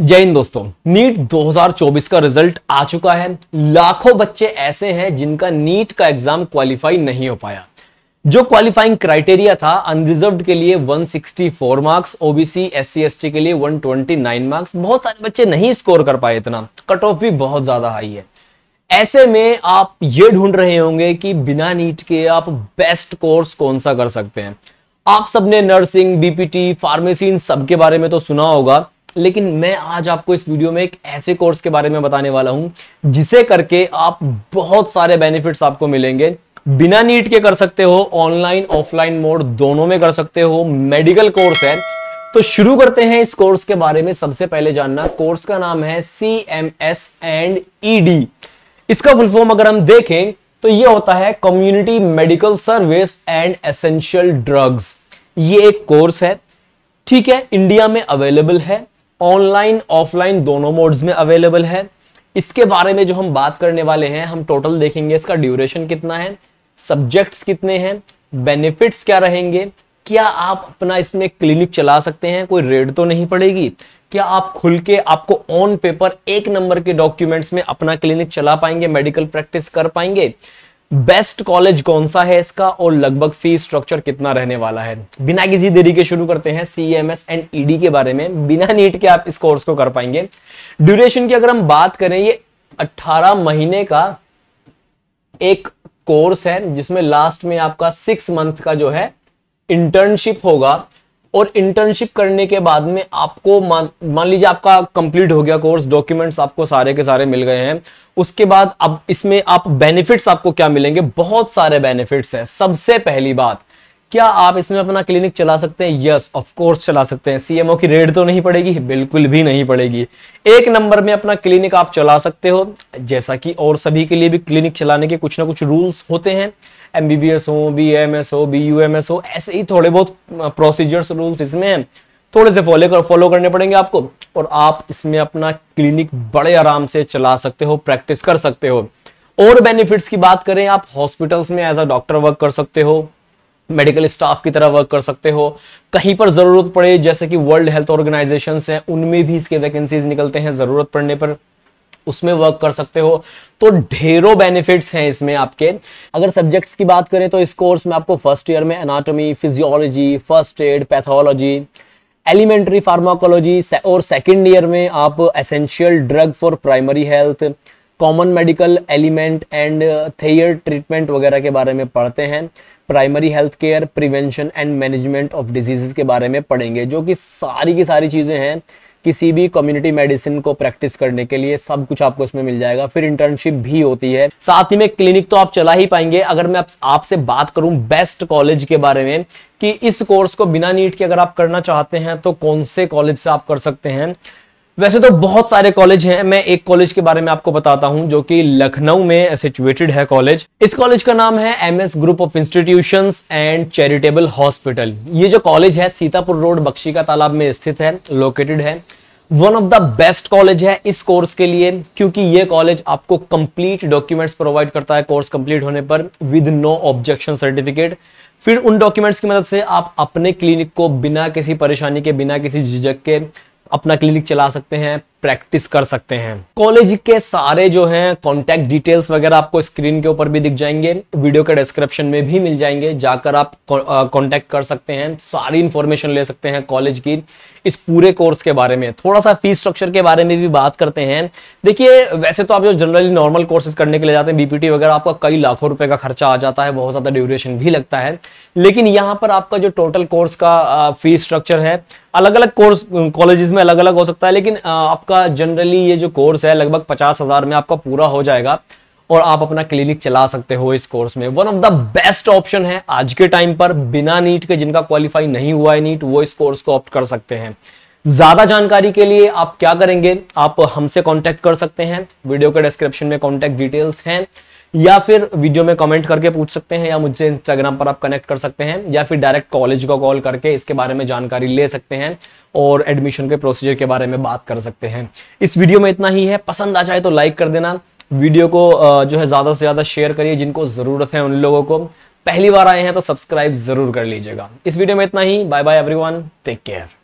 जय हिंद दोस्तों नीट 2024 का रिजल्ट आ चुका है लाखों बच्चे ऐसे हैं जिनका नीट का एग्जाम क्वालिफाई नहीं हो पाया जो क्वालिफाइंग क्राइटेरिया था अनरिजर्व के लिए 164 मार्क्स ओबीसी एस सी के लिए 129 मार्क्स बहुत सारे बच्चे नहीं स्कोर कर पाए इतना कट ऑफ भी बहुत ज्यादा हाई है ऐसे में आप ये ढूंढ रहे होंगे कि बिना नीट के आप बेस्ट कोर्स कौन सा कर सकते हैं आप सबने नर्सिंग बीपीटी फार्मेसी इन सब के बारे में तो सुना होगा लेकिन मैं आज आपको इस वीडियो में एक ऐसे कोर्स के बारे में बताने वाला हूं जिसे करके आप बहुत सारे बेनिफिट्स आपको मिलेंगे बिना नीट के कर सकते हो ऑनलाइन ऑफलाइन मोड दोनों में कर सकते हो मेडिकल कोर्स है तो शुरू करते हैं इस कोर्स के बारे में सबसे पहले जानना कोर्स का नाम है C M S and E D इसका फुल फॉर्म अगर हम देखें तो ये होता है community medical service and essential drugs ये एक कोर्स है ठीक है इंडिया में अवेलेबल है ऑनलाइन ऑफलाइन दोनों मोड्स में अवेलेबल है इसके बारे में जो हम बात करने वाले हैं हम टोटल देखेंगे इसका ड्यूरेशन कितना है सब्जेक्ट्स कितने हैं बेनिफिट्स क्या रहेंगे क्या आप अपना इसमें क्लिनिक चला सकते हैं कोई रेड तो नहीं पड़ेगी क्या आप खुल के आपको ऑन पेपर एक नंबर के डॉक्यूमेंट्स में अपना क्लिनिक चला पाएंगे मेडिकल प्रैक्टिस कर पाएंगे बेस्ट कॉलेज कौन सा है इसका और लगभग फीस स्ट्रक्चर कितना रहने वाला है बिना किसी देरी के शुरू करते हैं C M S and ED के बारे में बिना नीट के आप इस कोर्स को कर पाएंगे ड्यूरेशन की अगर हम बात करें ये 18 महीने का एक कोर्स है जिसमें लास्ट में आपका सिक्स मंथ का जो है इंटर्नशिप होगा और इंटर्नशिप करने के बाद में आपको मान लीजिए आपका कंप्लीट हो गया कोर्स डॉक्यूमेंट्स आपको सारे के सारे मिल गए हैं उसके बाद अब इसमें आप बेनिफिट्स आपको क्या मिलेंगे बहुत सारे बेनिफिट्स हैं सबसे पहली बात क्या आप इसमें अपना क्लिनिक चला सकते हैं यस ऑफ कोर्स चला सकते हैं सीएमओ की रेड तो नहीं पड़ेगी बिल्कुल भी नहीं पड़ेगी एक नंबर में अपना क्लिनिक आप चला सकते हो जैसा कि और सभी के लिए भी क्लिनिक चलाने के कुछ ना कुछ रूल्स होते हैं एम बी बी एस हो बी एम एस हो बी यू एम एस हो ऐसे ही थोड़े बहुत प्रोसीजर्स रूल्स इसमें हैं थोड़े से फॉलो कर फॉलो करने पड़ेंगे आपको और आप इसमें अपना क्लिनिक बड़े आराम से चला सकते हो प्रैक्टिस कर सकते हो और बेनिफिट्स की बात करें आप हॉस्पिटल्स में एज अ डॉक्टर वर्क कर सकते हो मेडिकल स्टाफ की तरह वर्क कर सकते हो कहीं पर ज़रूरत पड़े जैसे कि वर्ल्ड हेल्थ ऑर्गेनाइजेशन है उनमें भी इसके वैकेंसीज निकलते हैं ज़रूरत पड़ने पर उसमें वर्क कर सकते हो तो ढेरों बेनिफिट्स हैं इसमें आपके अगर सब्जेक्ट्स की बात करें तो इस कोर्स में आपको फर्स्ट ईयर में anatomy physiology first aid pathology elementary pharmacology और सेकेंड ईयर में आप essential drug for primary health common medical element and their treatment वगैरह के बारे में पढ़ते हैं primary health care prevention and management of diseases के बारे में पढ़ेंगे जो कि सारी की सारी चीज़ें हैं किसी भी कम्युनिटी मेडिसिन को प्रैक्टिस करने के लिए सब कुछ आपको इसमें मिल जाएगा फिर इंटर्नशिप भी होती है साथ ही में क्लिनिक तो आप चला ही पाएंगे अगर मैं आपसे बात करूं बेस्ट कॉलेज के बारे में कि इस कोर्स को बिना नीट के अगर आप करना चाहते हैं तो कौन से कॉलेज से आप कर सकते हैं वैसे तो बहुत सारे कॉलेज हैं मैं एक कॉलेज के बारे में आपको बताता हूं जो कि लखनऊ में सिचुएटेड है कॉलेज इस कॉलेज का नाम है MS group of institutions and charitable hospital ये जो कॉलेज है सीतापुर रोड बक्शी का तालाब में स्थित है लोकेटेड है one of the best college है इस कोर्स के लिए क्योंकि ये कॉलेज आपको कंप्लीट डॉक्यूमेंट्स प्रोवाइड करता है कोर्स कंप्लीट होने पर विद नो ऑब्जेक्शन सर्टिफिकेट फिर उन डॉक्यूमेंट्स की मदद से आप अपने क्लिनिक को बिना किसी परेशानी के बिना किसी झिझक के अपना क्लिनिक चला सकते हैं प्रैक्टिस कर सकते हैं कॉलेज के सारे जो हैं कॉन्टैक्ट डिटेल्स वगैरह आपको स्क्रीन के ऊपर भी दिख जाएंगे वीडियो के डिस्क्रिप्शन में भी मिल जाएंगे जाकर आप कॉन्टैक्ट कर सकते हैं सारी इन्फॉर्मेशन ले सकते हैं कॉलेज की इस पूरे कोर्स के बारे में थोड़ा सा फीस स्ट्रक्चर के बारे में भी बात करते हैं देखिए वैसे तो आप जो जनरली नॉर्मल कोर्सेज करने के लिए जाते हैं बीपीटी वगैरह आपका कई लाखों रुपए का खर्चा आ जाता है बहुत ज़्यादा ड्यूरेशन भी लगता है लेकिन यहाँ पर आपका जो टोटल कोर्स का फीस स्ट्रक्चर है अलग अलग कोर्स कॉलेजेस में अलग अलग हो सकता है लेकिन uh, आपका जनरली ये जो कोर्स है लगभग पचास हज़ार में आपका पूरा हो जाएगा और आप अपना क्लिनिक चला सकते हो इस कोर्स में one of the best option है आज के टाइम पर बिना नीट के जिनका क्वालिफाई नहीं हुआ है नीट वो इस कोर्स को ऑप्ट कर सकते हैं ज़्यादा जानकारी के लिए आप क्या करेंगे आप हमसे कांटेक्ट कर सकते हैं वीडियो के डिस्क्रिप्शन में कांटेक्ट डिटेल्स हैं या फिर वीडियो में कमेंट करके पूछ सकते हैं या मुझसे इंस्टाग्राम पर आप कनेक्ट कर सकते हैं या फिर डायरेक्ट कॉलेज को कॉल करके इसके बारे में जानकारी ले सकते हैं और एडमिशन के प्रोसीजर के बारे में बात कर सकते हैं इस वीडियो में इतना ही है पसंद आ जाए तो लाइक कर देना वीडियो को जो है ज़्यादा से ज़्यादा शेयर करिए जिनको ज़रूरत है उन लोगों को पहली बार आए हैं तो सब्सक्राइब ज़रूर कर लीजिएगा इस वीडियो में इतना ही bye bye everyone take care